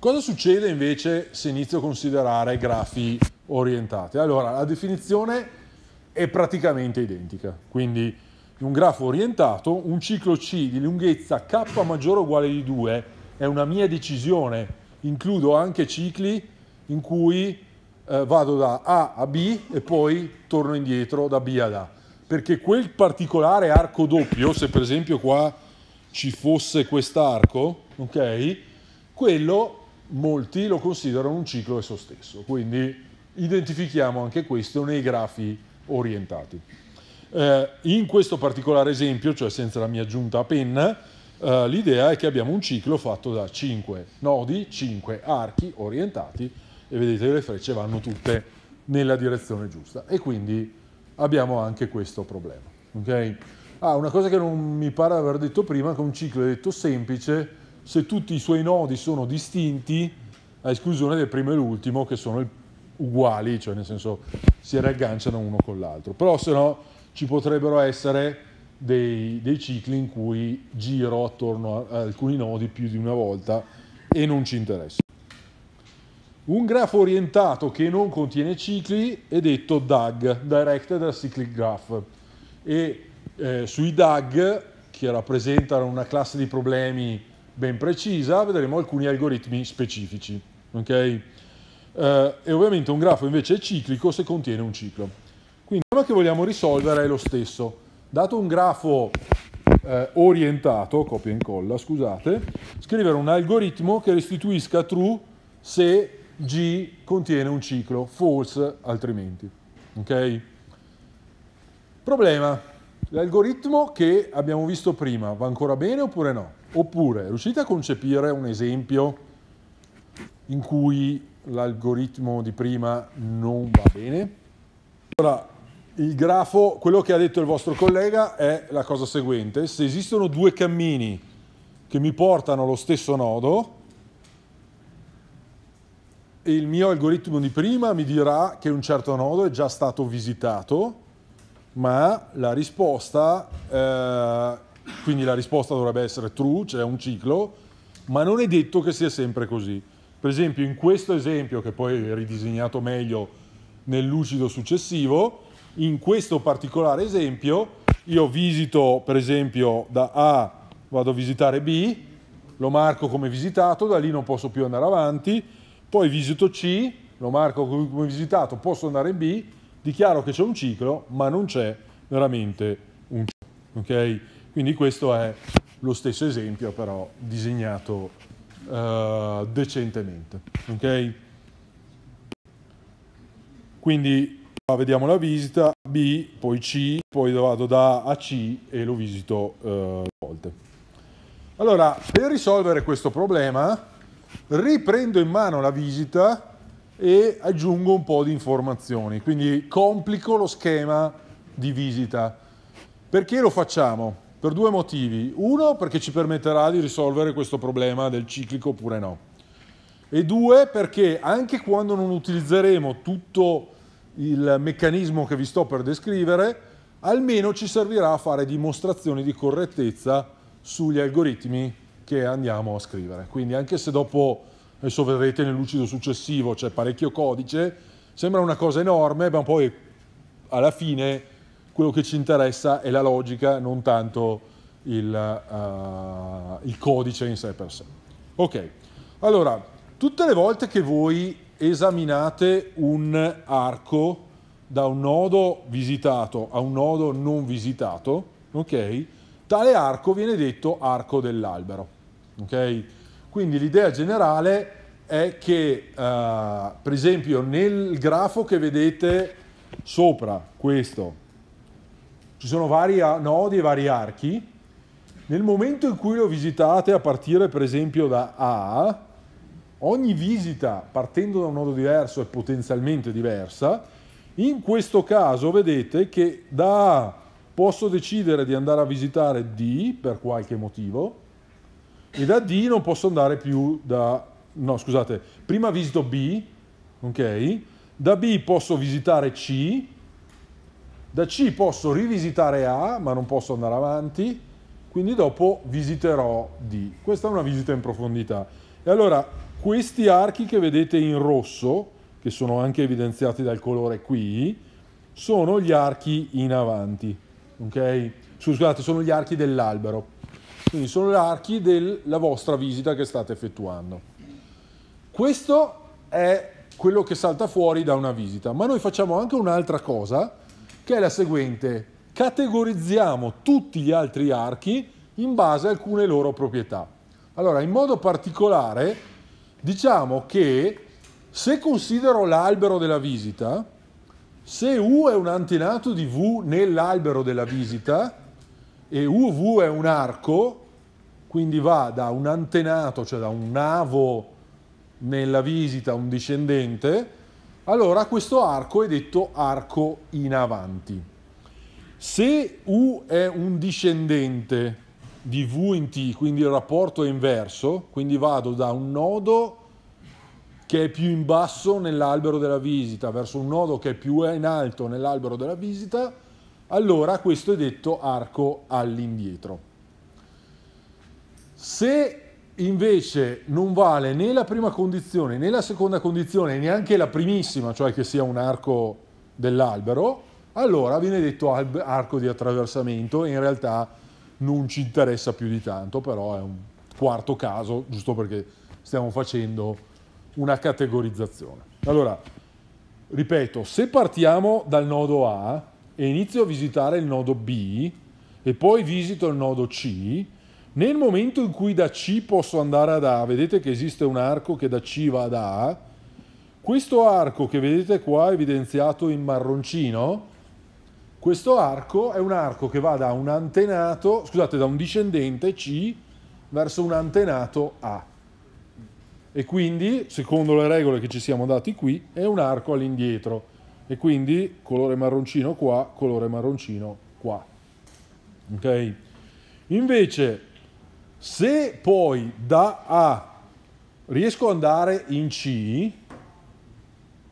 Cosa succede invece se inizio a considerare grafi orientati? Allora, la definizione è praticamente identica, quindi in un grafo orientato un ciclo C di lunghezza k maggiore o uguale di 2 è una mia decisione, includo anche cicli in cui eh, vado da A a B e poi torno indietro da B ad A, perché quel particolare arco doppio, se per esempio qua ci fosse quest'arco, ok? Quello molti lo considerano un ciclo esso stesso, quindi identifichiamo anche questo nei grafi orientati. Eh, in questo particolare esempio, cioè senza la mia aggiunta a penna, eh, l'idea è che abbiamo un ciclo fatto da 5 nodi, 5 archi orientati e vedete che le frecce vanno tutte nella direzione giusta e quindi abbiamo anche questo problema. Okay? Ah, una cosa che non mi pare aver detto prima, che un ciclo è detto semplice, se tutti i suoi nodi sono distinti, a esclusione del primo e l'ultimo, che sono uguali, cioè nel senso si riagganciano uno con l'altro. Però se no ci potrebbero essere dei, dei cicli in cui giro attorno a alcuni nodi più di una volta e non ci interessa. Un grafo orientato che non contiene cicli è detto DAG, Directed Acyclic Graph. E eh, sui DAG, che rappresentano una classe di problemi ben precisa, vedremo alcuni algoritmi specifici. Okay? Eh, e ovviamente un grafo invece è ciclico se contiene un ciclo. Quindi il problema che vogliamo risolvere è lo stesso. Dato un grafo eh, orientato, copia e incolla, scusate, scrivere un algoritmo che restituisca true se G contiene un ciclo, false altrimenti. Ok? Problema. L'algoritmo che abbiamo visto prima va ancora bene oppure no? Oppure riuscite a concepire un esempio in cui l'algoritmo di prima non va bene? Allora, il grafo, quello che ha detto il vostro collega è la cosa seguente. Se esistono due cammini che mi portano allo stesso nodo, il mio algoritmo di prima mi dirà che un certo nodo è già stato visitato, ma la risposta... Eh, quindi la risposta dovrebbe essere true, cioè un ciclo, ma non è detto che sia sempre così. Per esempio in questo esempio, che poi è ridisegnato meglio nel lucido successivo, in questo particolare esempio io visito per esempio da A vado a visitare B, lo marco come visitato, da lì non posso più andare avanti, poi visito C, lo marco come visitato, posso andare in B, dichiaro che c'è un ciclo, ma non c'è veramente un ciclo. Okay? Quindi questo è lo stesso esempio però disegnato uh, decentemente. Okay? Quindi qua vediamo la visita, B, poi C, poi vado da A a C e lo visito uh, volte. Allora, per risolvere questo problema, riprendo in mano la visita e aggiungo un po' di informazioni, quindi complico lo schema di visita. Perché lo facciamo? Per due motivi. Uno, perché ci permetterà di risolvere questo problema del ciclico oppure no. E due, perché anche quando non utilizzeremo tutto il meccanismo che vi sto per descrivere, almeno ci servirà a fare dimostrazioni di correttezza sugli algoritmi che andiamo a scrivere. Quindi anche se dopo, adesso vedrete nel lucido successivo, c'è parecchio codice, sembra una cosa enorme, ma poi alla fine quello che ci interessa è la logica, non tanto il, uh, il codice in sé per sé. Ok, allora, tutte le volte che voi esaminate un arco da un nodo visitato a un nodo non visitato, ok? Tale arco viene detto arco dell'albero, ok? Quindi l'idea generale è che, uh, per esempio, nel grafo che vedete sopra questo, ci sono vari nodi e vari archi. Nel momento in cui lo visitate, a partire per esempio da A, ogni visita partendo da un nodo diverso è potenzialmente diversa. In questo caso vedete che da A posso decidere di andare a visitare D per qualche motivo e da D non posso andare più da... no scusate, prima visito B, ok? Da B posso visitare C da C posso rivisitare A, ma non posso andare avanti, quindi dopo visiterò D. Questa è una visita in profondità. E allora questi archi che vedete in rosso, che sono anche evidenziati dal colore qui, sono gli archi in avanti, ok? Scusate, sono gli archi dell'albero. Quindi sono gli archi della vostra visita che state effettuando. Questo è quello che salta fuori da una visita, ma noi facciamo anche un'altra cosa che è la seguente. Categorizziamo tutti gli altri archi in base a alcune loro proprietà. Allora, in modo particolare, diciamo che se considero l'albero della visita, se U è un antenato di V nell'albero della visita e UV è un arco, quindi va da un antenato, cioè da un navo nella visita, un discendente, allora questo arco è detto arco in avanti. Se U è un discendente di V in T, quindi il rapporto è inverso, quindi vado da un nodo che è più in basso nell'albero della visita verso un nodo che è più in alto nell'albero della visita, allora questo è detto arco all'indietro. Se invece non vale né la prima condizione né la seconda condizione, neanche la primissima, cioè che sia un arco dell'albero, allora viene detto arco di attraversamento e in realtà non ci interessa più di tanto, però è un quarto caso, giusto perché stiamo facendo una categorizzazione. Allora, ripeto, se partiamo dal nodo A e inizio a visitare il nodo B e poi visito il nodo C, nel momento in cui da C posso andare ad A, vedete che esiste un arco che da C va ad A, questo arco che vedete qua evidenziato in marroncino, questo arco è un arco che va da un antenato, scusate, da un discendente C verso un antenato A. E quindi, secondo le regole che ci siamo dati qui, è un arco all'indietro. E quindi colore marroncino qua, colore marroncino qua. Ok? Invece se poi da A riesco ad andare in C,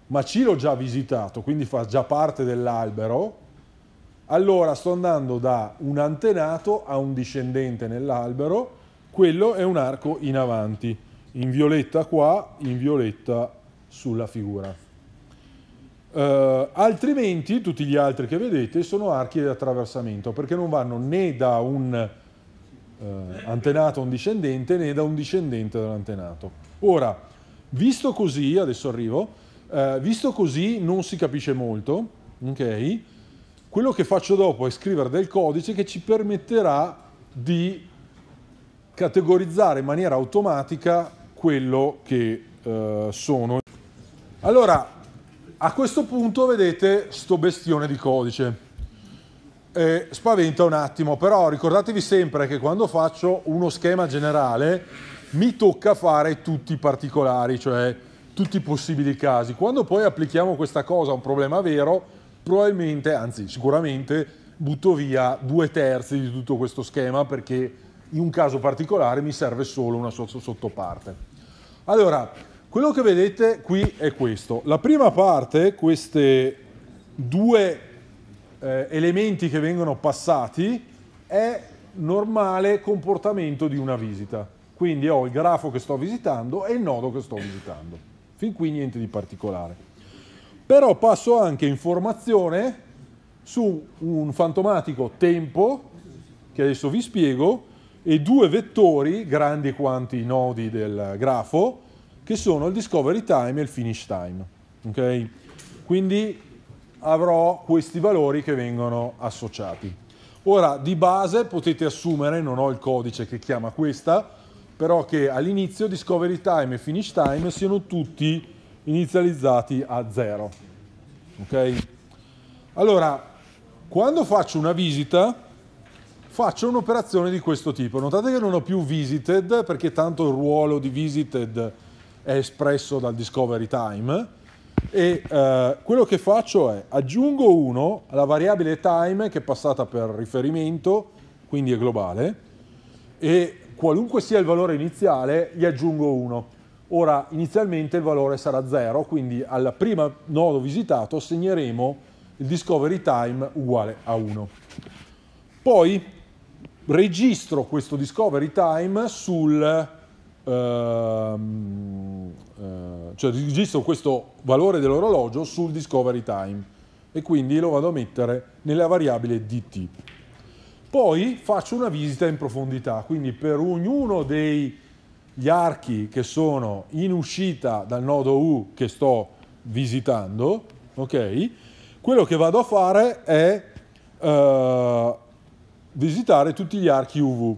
ma C l'ho già visitato, quindi fa già parte dell'albero, allora sto andando da un antenato a un discendente nell'albero, quello è un arco in avanti, in violetta qua, in violetta sulla figura. Uh, altrimenti tutti gli altri che vedete sono archi di attraversamento perché non vanno né da un eh, antenato a un discendente né da un discendente dall'antenato. Ora, visto così, adesso arrivo, eh, visto così non si capisce molto, ok? Quello che faccio dopo è scrivere del codice che ci permetterà di categorizzare in maniera automatica quello che eh, sono. Allora, a questo punto vedete sto bestione di codice eh, spaventa un attimo, però ricordatevi sempre che quando faccio uno schema generale mi tocca fare tutti i particolari, cioè tutti i possibili casi. Quando poi applichiamo questa cosa a un problema vero, probabilmente, anzi sicuramente, butto via due terzi di tutto questo schema perché in un caso particolare mi serve solo una sottoparte. Allora, quello che vedete qui è questo. La prima parte, queste due eh, elementi che vengono passati è normale comportamento di una visita. Quindi ho il grafo che sto visitando e il nodo che sto visitando. Fin qui niente di particolare. Però passo anche informazione su un fantomatico tempo, che adesso vi spiego, e due vettori, grandi quanti i nodi del grafo, che sono il discovery time e il finish time. Okay? Quindi avrò questi valori che vengono associati. Ora, di base potete assumere, non ho il codice che chiama questa, però che all'inizio discovery time e finish time siano tutti inizializzati a 0. Ok? Allora, quando faccio una visita, faccio un'operazione di questo tipo. Notate che non ho più visited, perché tanto il ruolo di visited è espresso dal discovery time, e eh, quello che faccio è aggiungo 1 alla variabile time che è passata per riferimento, quindi è globale, e qualunque sia il valore iniziale gli aggiungo 1. Ora inizialmente il valore sarà 0, quindi al primo nodo visitato segneremo il discovery time uguale a 1. Poi registro questo discovery time sul ehm, eh, cioè registro questo valore dell'orologio sul discovery time e quindi lo vado a mettere nella variabile dt. Poi faccio una visita in profondità, quindi per ognuno degli archi che sono in uscita dal nodo U che sto visitando, ok? Quello che vado a fare è eh, visitare tutti gli archi UV.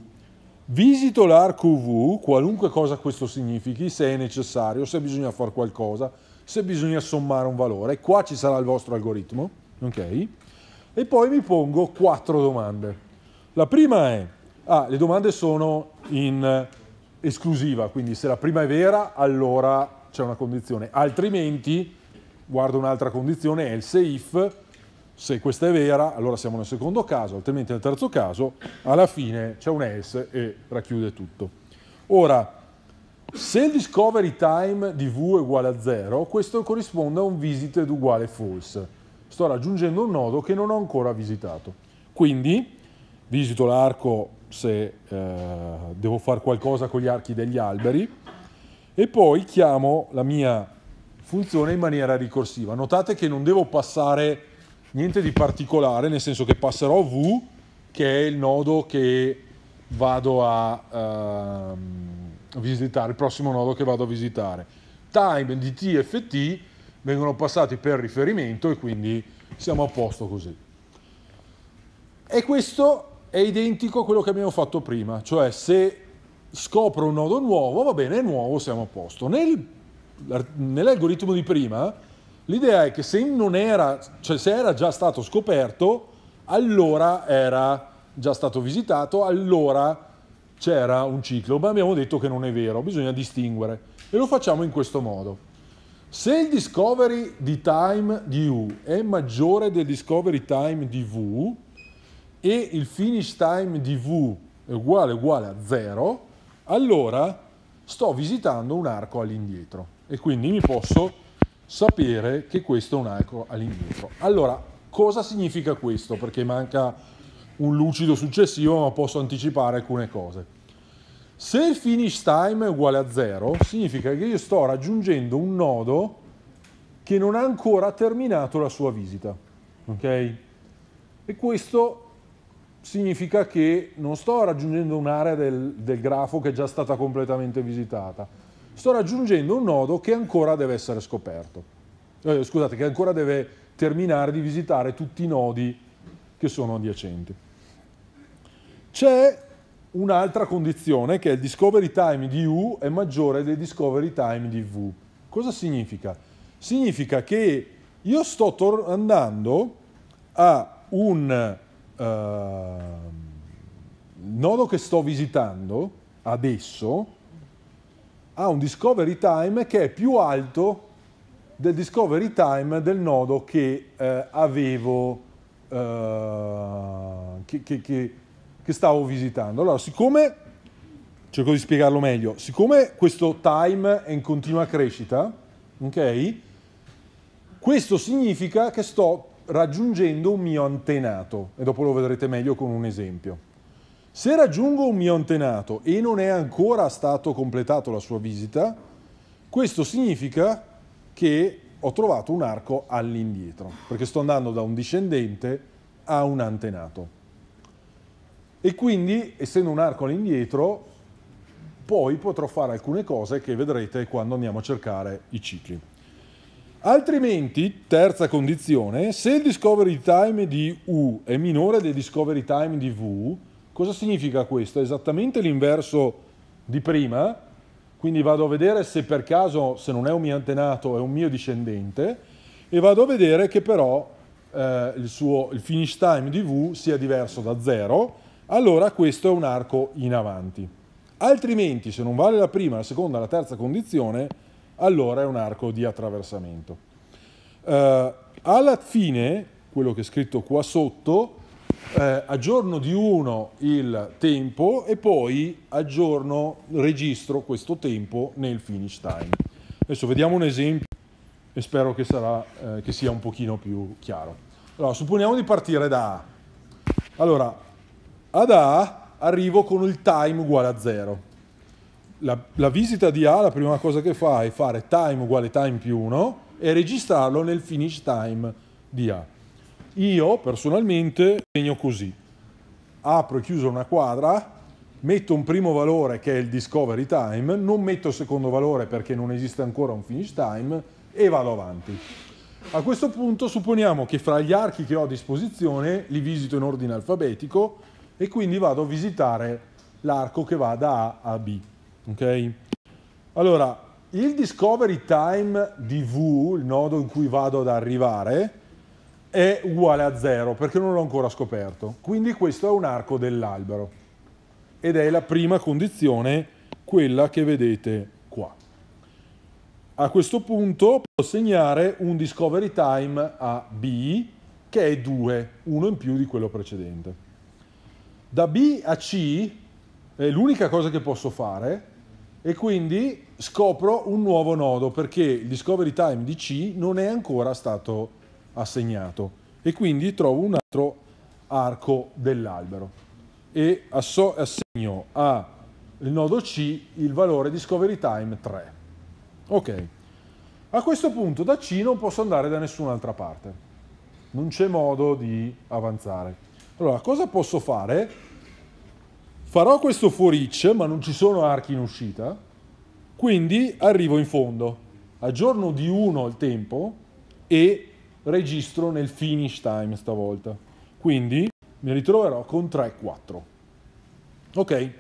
Visito l'ARQV, qualunque cosa questo significhi, se è necessario, se bisogna fare qualcosa, se bisogna sommare un valore. Qua ci sarà il vostro algoritmo, ok? E poi mi pongo quattro domande. La prima è, ah, le domande sono in esclusiva, quindi se la prima è vera, allora c'è una condizione, altrimenti guardo un'altra condizione, else if, se questa è vera, allora siamo nel secondo caso, altrimenti nel terzo caso, alla fine c'è un else e racchiude tutto. Ora, se il discovery time di v è uguale a 0, questo corrisponde a un visited uguale false. Sto raggiungendo un nodo che non ho ancora visitato. Quindi visito l'arco se eh, devo fare qualcosa con gli archi degli alberi e poi chiamo la mia funzione in maniera ricorsiva. Notate che non devo passare niente di particolare, nel senso che passerò V, che è il nodo che vado a uh, visitare, il prossimo nodo che vado a visitare. Time di T e Ft vengono passati per riferimento e quindi siamo a posto così. E questo è identico a quello che abbiamo fatto prima, cioè se scopro un nodo nuovo, va bene, è nuovo, siamo a posto. Nel, nell'algoritmo di prima L'idea è che se non era, cioè se era già stato scoperto, allora era già stato visitato, allora c'era un ciclo, ma abbiamo detto che non è vero, bisogna distinguere. E lo facciamo in questo modo. Se il discovery di time di U è maggiore del discovery time di V e il finish time di V è uguale uguale a 0, allora sto visitando un arco all'indietro e quindi mi posso sapere che questo è un arco all'indietro. Allora, cosa significa questo? Perché manca un lucido successivo, ma posso anticipare alcune cose. Se il finish time è uguale a 0, significa che io sto raggiungendo un nodo che non ha ancora terminato la sua visita. Ok? E questo significa che non sto raggiungendo un'area del, del grafo che è già stata completamente visitata, sto raggiungendo un nodo che ancora deve essere scoperto, eh, scusate, che ancora deve terminare di visitare tutti i nodi che sono adiacenti. C'è un'altra condizione che è il discovery time di U è maggiore del discovery time di V. Cosa significa? Significa che io sto andando a un uh, nodo che sto visitando adesso, ha un discovery time che è più alto del discovery time del nodo che eh, avevo, eh, che, che, che, che stavo visitando. Allora, siccome, cerco di spiegarlo meglio, siccome questo time è in continua crescita, ok? Questo significa che sto raggiungendo un mio antenato, e dopo lo vedrete meglio con un esempio. Se raggiungo un mio antenato e non è ancora stato completato la sua visita, questo significa che ho trovato un arco all'indietro, perché sto andando da un discendente a un antenato. E quindi, essendo un arco all'indietro, poi potrò fare alcune cose che vedrete quando andiamo a cercare i cicli. Altrimenti, terza condizione, se il discovery time di U è minore del discovery time di V, Cosa significa questo? È esattamente l'inverso di prima, quindi vado a vedere se per caso, se non è un mio antenato, è un mio discendente, e vado a vedere che però eh, il, suo, il finish time di V sia diverso da 0, allora questo è un arco in avanti. Altrimenti, se non vale la prima, la seconda, la terza condizione, allora è un arco di attraversamento. Eh, alla fine, quello che è scritto qua sotto, eh, aggiorno di uno il tempo e poi aggiorno, registro questo tempo nel finish time. Adesso vediamo un esempio e spero che, sarà, eh, che sia un pochino più chiaro. Allora, supponiamo di partire da A. Allora, ad A arrivo con il time uguale a 0. La, la, visita di A, la prima cosa che fa è fare time uguale time più 1 e registrarlo nel finish time di A. Io personalmente segno così. Apro e chiuso una quadra, metto un primo valore che è il discovery time, non metto il secondo valore perché non esiste ancora un finish time e vado avanti. A questo punto supponiamo che fra gli archi che ho a disposizione li visito in ordine alfabetico e quindi vado a visitare l'arco che va da A a B. Okay? Allora, il discovery time di V, il nodo in cui vado ad arrivare, è uguale a 0 perché non l'ho ancora scoperto. Quindi questo è un arco dell'albero ed è la prima condizione, quella che vedete qua. A questo punto posso segnare un discovery time a B che è 2, uno in più di quello precedente. Da B a C è l'unica cosa che posso fare e quindi scopro un nuovo nodo perché il discovery time di C non è ancora stato assegnato e quindi trovo un altro arco dell'albero e assegno al nodo C il valore discovery time 3. Ok, a questo punto da C non posso andare da nessun'altra parte, non c'è modo di avanzare. Allora, cosa posso fare? Farò questo for each, ma non ci sono archi in uscita, quindi arrivo in fondo, aggiorno di 1 il tempo e registro nel finish time stavolta. Quindi mi ritroverò con 3-4. Ok,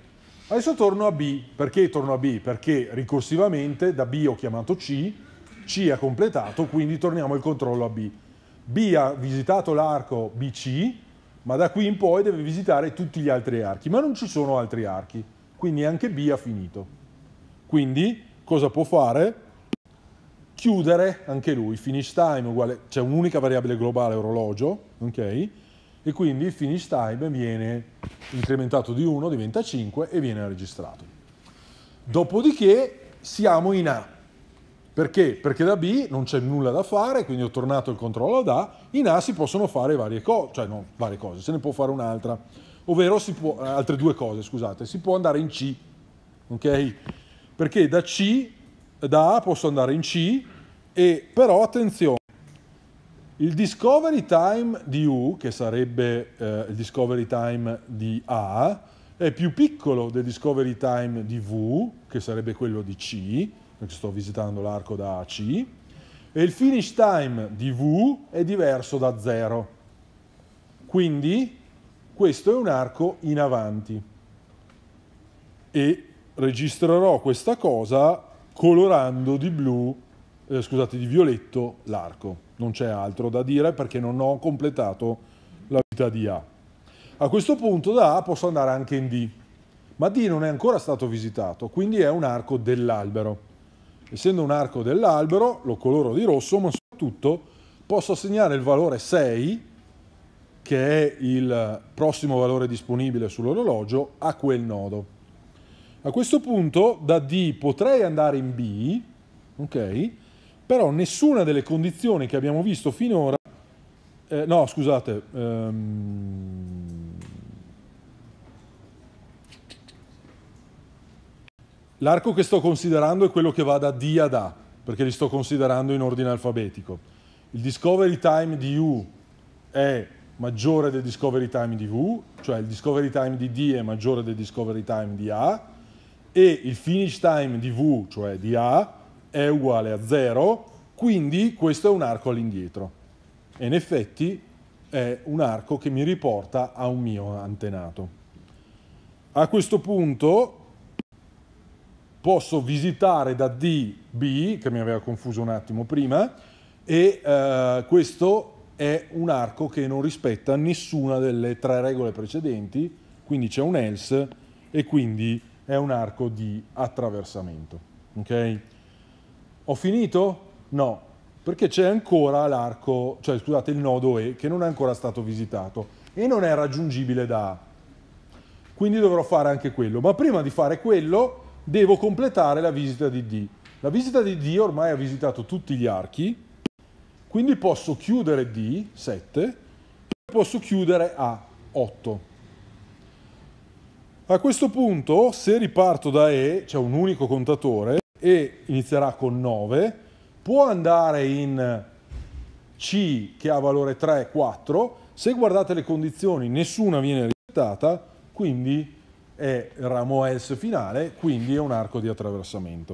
adesso torno a B. Perché torno a B? Perché ricorsivamente da B ho chiamato C, C ha completato, quindi torniamo al controllo a B. B ha visitato l'arco BC, ma da qui in poi deve visitare tutti gli altri archi, ma non ci sono altri archi, quindi anche B ha finito. Quindi cosa può fare? chiudere anche lui, finish time uguale, c'è un'unica variabile globale orologio, ok? E quindi il finish time viene incrementato di 1, diventa 5 e viene registrato. Dopodiché siamo in A. Perché? Perché da B non c'è nulla da fare, quindi ho tornato il controllo ad A, in A si possono fare varie cose, cioè non varie cose, se ne può fare un'altra, ovvero si può, eh, altre due cose, scusate, si può andare in C, ok? Perché da C da A posso andare in C, e però attenzione, il discovery time di U, che sarebbe eh, il discovery time di A, è più piccolo del discovery time di V, che sarebbe quello di C, perché sto visitando l'arco da A a C, e il finish time di V è diverso da 0. Quindi questo è un arco in avanti. E registrerò questa cosa colorando di blu, eh, scusate, di violetto l'arco. Non c'è altro da dire perché non ho completato la vita di A. A questo punto da A posso andare anche in D, ma D non è ancora stato visitato, quindi è un arco dell'albero. Essendo un arco dell'albero, lo coloro di rosso, ma soprattutto posso assegnare il valore 6, che è il prossimo valore disponibile sull'orologio, a quel nodo. A questo punto da D potrei andare in B, ok? Però nessuna delle condizioni che abbiamo visto finora, eh, no scusate, um, l'arco che sto considerando è quello che va da D ad A, perché li sto considerando in ordine alfabetico. Il discovery time di U è maggiore del discovery time di V, cioè il discovery time di D è maggiore del discovery time di A, e il finish time di V, cioè di A, è uguale a 0, quindi questo è un arco all'indietro. E in effetti è un arco che mi riporta a un mio antenato. A questo punto posso visitare da D B, che mi aveva confuso un attimo prima, e eh, questo è un arco che non rispetta nessuna delle tre regole precedenti, quindi c'è un else e quindi è un arco di attraversamento. Okay? Ho finito? No, perché c'è ancora l'arco, cioè scusate, il nodo E che non è ancora stato visitato e non è raggiungibile da A. Quindi dovrò fare anche quello, ma prima di fare quello devo completare la visita di D. La visita di D ormai ha visitato tutti gli archi, quindi posso chiudere D, 7, e posso chiudere A, 8. A questo punto, se riparto da E, c'è cioè un unico contatore, E inizierà con 9, può andare in C che ha valore 3, 4, se guardate le condizioni nessuna viene rispettata, quindi è il ramo S finale, quindi è un arco di attraversamento.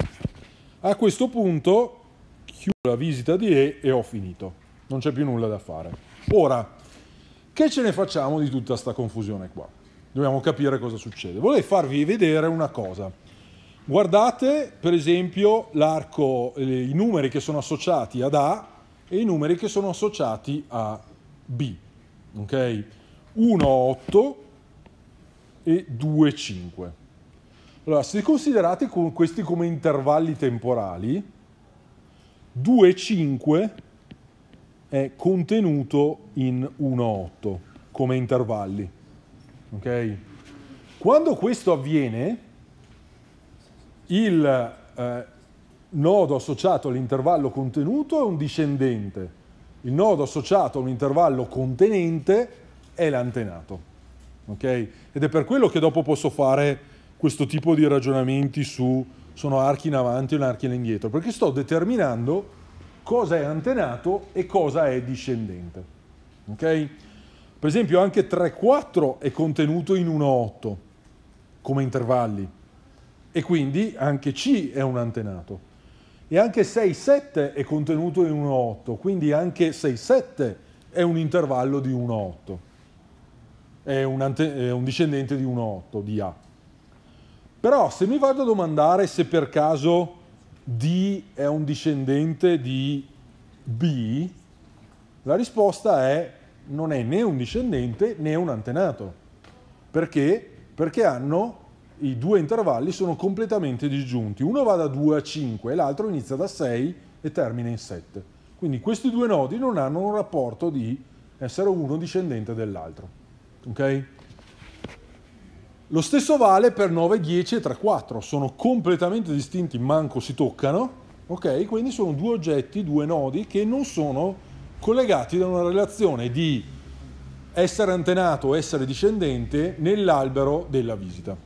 A questo punto chiudo la visita di E e ho finito, non c'è più nulla da fare. Ora, che ce ne facciamo di tutta questa confusione qua? dobbiamo capire cosa succede. Vorrei farvi vedere una cosa. Guardate per esempio l'arco, eh, i numeri che sono associati ad A e i numeri che sono associati a B. Ok? 1, 8 e 2, 5. Allora, se considerate questi come intervalli temporali, 2, 5 è contenuto in 1, 8 come intervalli. Okay? Quando questo avviene, il eh, nodo associato all'intervallo contenuto è un discendente, il nodo associato a un intervallo contenente è l'antenato. Okay? Ed è per quello che dopo posso fare questo tipo di ragionamenti su sono archi in avanti e un archi in indietro, perché sto determinando cosa è antenato e cosa è discendente. Okay? Per esempio anche 3-4 è contenuto in 1-8 come intervalli e quindi anche C è un antenato. E anche 6-7 è contenuto in 1-8, quindi anche 6-7 è un intervallo di 1-8, è, è un, discendente di 1-8 di A. Però se mi vado a domandare se per caso D è un discendente di B, la risposta è non è né un discendente né un antenato. Perché? Perché hanno i due intervalli sono completamente disgiunti. Uno va da 2 a 5 e l'altro inizia da 6 e termina in 7. Quindi questi due nodi non hanno un rapporto di essere uno discendente dell'altro. Ok? Lo stesso vale per 9, 10 e 3, 4. Sono completamente distinti, manco si toccano. Ok? Quindi sono due oggetti, due nodi che non sono collegati da una relazione di essere antenato o essere discendente nell'albero della visita.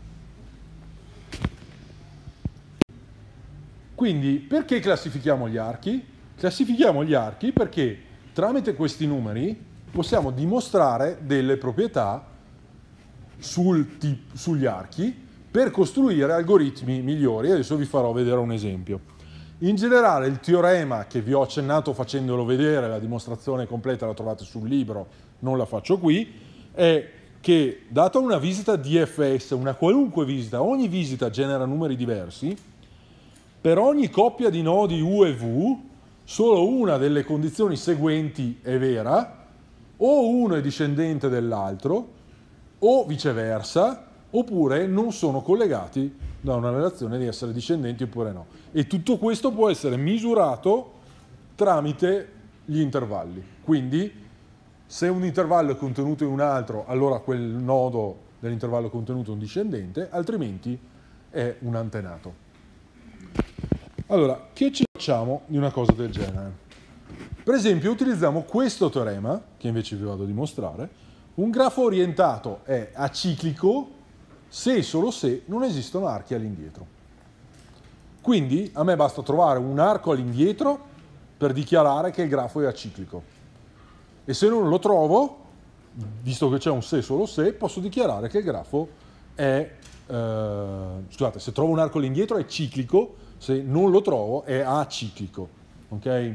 Quindi perché classifichiamo gli archi? Classifichiamo gli archi perché tramite questi numeri possiamo dimostrare delle proprietà sul tip, sugli archi per costruire algoritmi migliori. Adesso vi farò vedere un esempio. In generale il teorema che vi ho accennato facendolo vedere, la dimostrazione completa la trovate sul libro, non la faccio qui, è che data una visita DFS, una qualunque visita, ogni visita genera numeri diversi, per ogni coppia di nodi U e V solo una delle condizioni seguenti è vera, o uno è discendente dell'altro, o viceversa, oppure non sono collegati da una relazione di essere discendenti oppure no. E tutto questo può essere misurato tramite gli intervalli. Quindi se un intervallo è contenuto in un altro, allora quel nodo dell'intervallo contenuto è un discendente, altrimenti è un antenato. Allora, che ci facciamo di una cosa del genere? Per esempio utilizziamo questo teorema, che invece vi vado a dimostrare, un grafo orientato è aciclico se e solo se non esistono archi all'indietro. Quindi a me basta trovare un arco all'indietro per dichiarare che il grafo è aciclico. E se non lo trovo, visto che c'è un se e solo se, posso dichiarare che il grafo è... Eh, scusate, se trovo un arco all'indietro è ciclico, se non lo trovo è aciclico. Ok?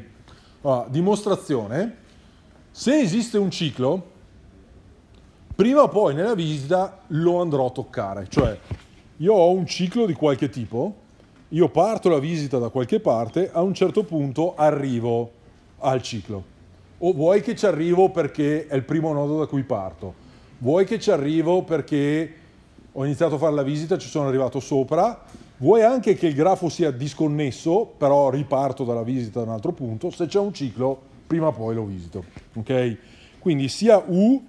Allora, dimostrazione. Se esiste un ciclo, prima o poi nella visita lo andrò a toccare. Cioè, io ho un ciclo di qualche tipo, io parto la visita da qualche parte, a un certo punto arrivo al ciclo. O vuoi che ci arrivo perché è il primo nodo da cui parto, vuoi che ci arrivo perché ho iniziato a fare la visita, ci sono arrivato sopra, vuoi anche che il grafo sia disconnesso, però riparto dalla visita da un altro punto, se c'è un ciclo, prima o poi lo visito. Okay? Quindi sia U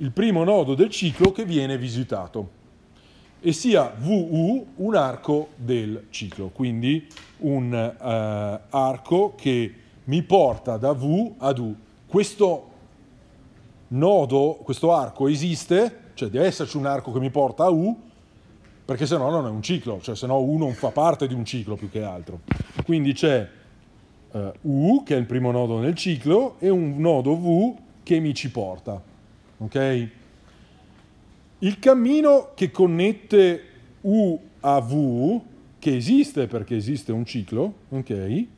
il primo nodo del ciclo che viene visitato e sia VU un arco del ciclo, quindi un eh, arco che mi porta da V ad U. Questo nodo, questo arco esiste, cioè deve esserci un arco che mi porta a U, perché se no non è un ciclo, cioè se no U non fa parte di un ciclo più che altro. Quindi c'è eh, U, che è il primo nodo nel ciclo, e un nodo V che mi ci porta. Okay? Il cammino che connette U a V, che esiste perché esiste un ciclo, okay,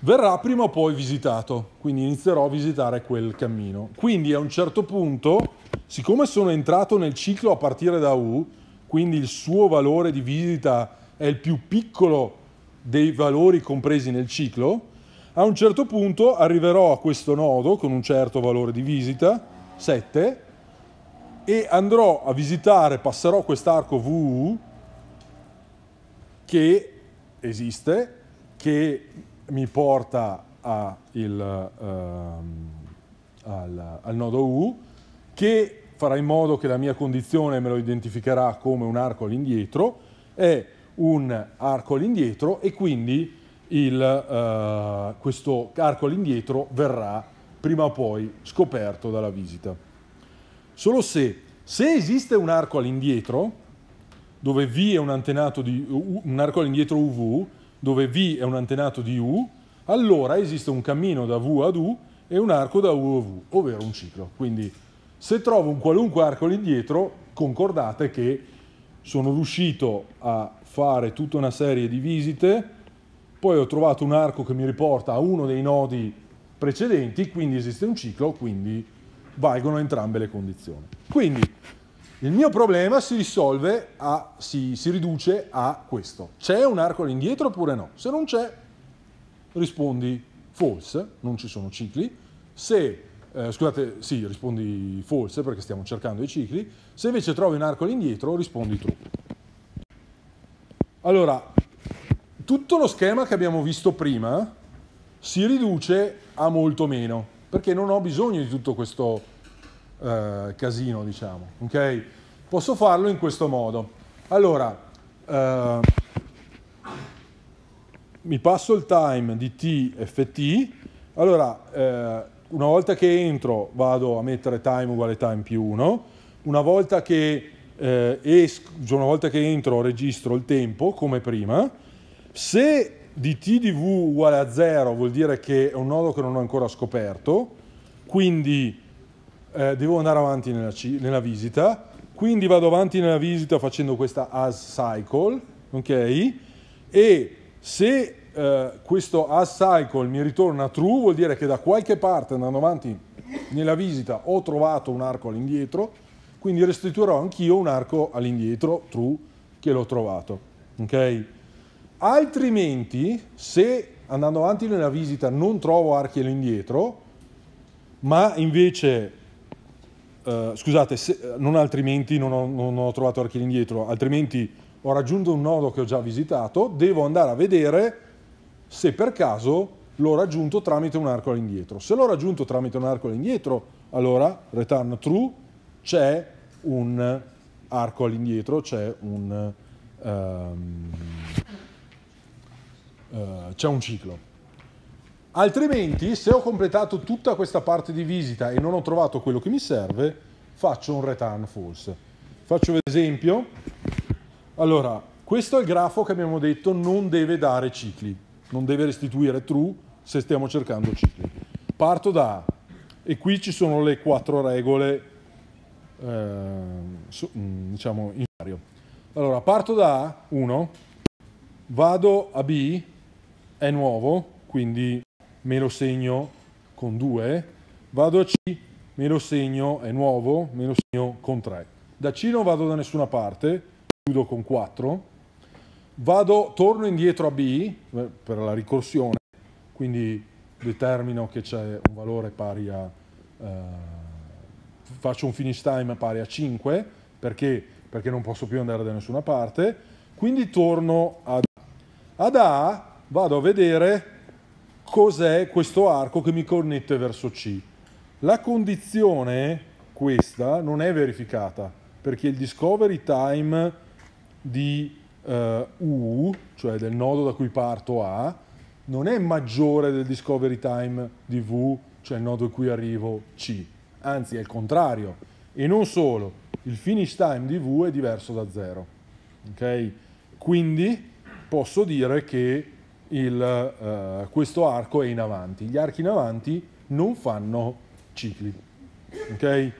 verrà prima o poi visitato, quindi inizierò a visitare quel cammino. Quindi a un certo punto, siccome sono entrato nel ciclo a partire da U, quindi il suo valore di visita è il più piccolo dei valori compresi nel ciclo, a un certo punto arriverò a questo nodo con un certo valore di visita, 7, e andrò a visitare, passerò quest'arco VU che esiste, che mi porta il, ehm, al, al nodo U, che farà in modo che la mia condizione me lo identificherà come un arco all'indietro, è un arco all'indietro e quindi il, uh, questo arco all'indietro verrà prima o poi scoperto dalla visita. Solo se, se esiste un arco all'indietro, dove V è un antenato di U, un arco all'indietro UV, dove V è un antenato di U, allora esiste un cammino da V ad U e un arco da U a V, ovvero un ciclo. Quindi se trovo un qualunque arco all'indietro, concordate che sono riuscito a fare tutta una serie di visite poi ho trovato un arco che mi riporta a uno dei nodi precedenti, quindi esiste un ciclo, quindi valgono entrambe le condizioni. Quindi il mio problema si risolve a, si, si riduce a questo. C'è un arco all'indietro oppure no? Se non c'è, rispondi false, non ci sono cicli. Se, eh, scusate, sì, rispondi false perché stiamo cercando i cicli. Se invece trovi un arco all'indietro, rispondi true. Allora, tutto lo schema che abbiamo visto prima si riduce a molto meno, perché non ho bisogno di tutto questo eh, casino, diciamo. Okay? Posso farlo in questo modo. Allora, eh, mi passo il time di tft, allora eh, una volta che entro vado a mettere time uguale time più 1, una volta che, eh, esco, una volta che entro registro il tempo come prima, se di T di V uguale a 0 vuol dire che è un nodo che non ho ancora scoperto, quindi eh, devo andare avanti nella, nella, visita, quindi vado avanti nella visita facendo questa as cycle, ok? E se eh, questo as cycle mi ritorna true vuol dire che da qualche parte andando avanti nella visita ho trovato un arco all'indietro, quindi restituirò anch'io un arco all'indietro true che l'ho trovato, ok? Altrimenti, se andando avanti nella visita non trovo archi all'indietro ma invece, eh, scusate, se, eh, non altrimenti non ho, non ho trovato archi all'indietro altrimenti ho raggiunto un nodo che ho già visitato, devo andare a vedere se per caso l'ho raggiunto tramite un arco all'indietro. Se l'ho raggiunto tramite un arco all'indietro, allora return true c'è un arco all'indietro, c'è un... Um, eh, c'è un ciclo. Altrimenti, se ho completato tutta questa parte di visita e non ho trovato quello che mi serve, faccio un return false. Faccio un esempio. Allora, questo è il grafo che abbiamo detto non deve dare cicli, non deve restituire true se stiamo cercando cicli. Parto da A e qui ci sono le quattro regole, eh, mm, diciamo, in vario. Allora, parto da A, 1, vado a B, è nuovo, quindi me lo segno con 2, vado a C, me lo segno, è nuovo, me lo segno con 3. Da C non vado da nessuna parte, chiudo con 4, vado, torno indietro a B eh, per la ricorsione, quindi determino che c'è un valore pari a, eh, faccio un finish time pari a 5, perché? Perché non posso più andare da nessuna parte, quindi torno ad A. Ad A vado a vedere cos'è questo arco che mi connette verso C. La condizione, questa, non è verificata, perché il discovery time di uh, U, cioè del nodo da cui parto A, non è maggiore del discovery time di V, cioè il nodo a cui arrivo C. Anzi, è il contrario. E non solo, il finish time di V è diverso da 0. Okay? Quindi posso dire che il, uh, questo arco è in avanti. Gli archi in avanti non fanno cicli. Okay?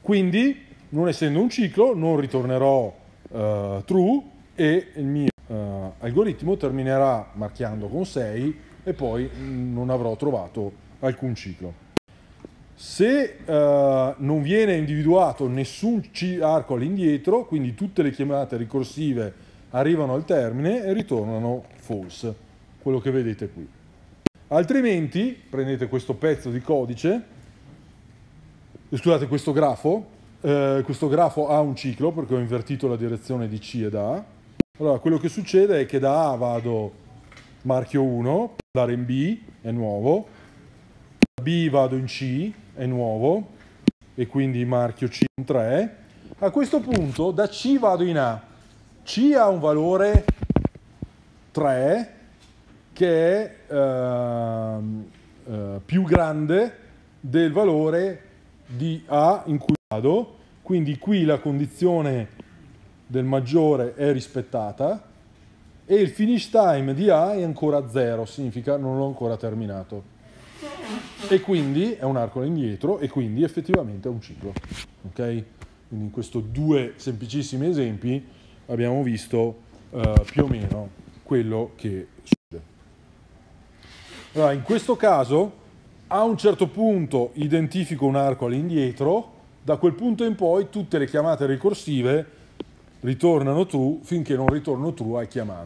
Quindi, non essendo un ciclo, non ritornerò uh, true e il mio uh, algoritmo terminerà marchiando con 6 e poi mm, non avrò trovato alcun ciclo. Se non viene individuato nessun arco all'indietro, quindi tutte le chiamate ricorsive arrivano al termine e ritornano false quello che vedete qui. Altrimenti prendete questo pezzo di codice, eh, scusate questo grafo, eh, questo grafo ha un ciclo perché ho invertito la direzione di C e da A. Allora quello che succede è che da A vado marchio 1, andare in B è nuovo, da B vado in C è nuovo e quindi marchio C in 3. A questo punto da C vado in A, C ha un valore 3 che è uh, uh, più grande del valore di A in cui vado, quindi qui la condizione del maggiore è rispettata e il finish time di A è ancora 0, significa non l'ho ancora terminato. E quindi è un arco all'indietro e quindi effettivamente è un ciclo. Ok? Quindi in questi due semplicissimi esempi abbiamo visto uh, più o meno quello che allora, in questo caso a un certo punto identifico un arco all'indietro, da quel punto in poi tutte le chiamate ricorsive ritornano true finché non ritorno true al chiamante.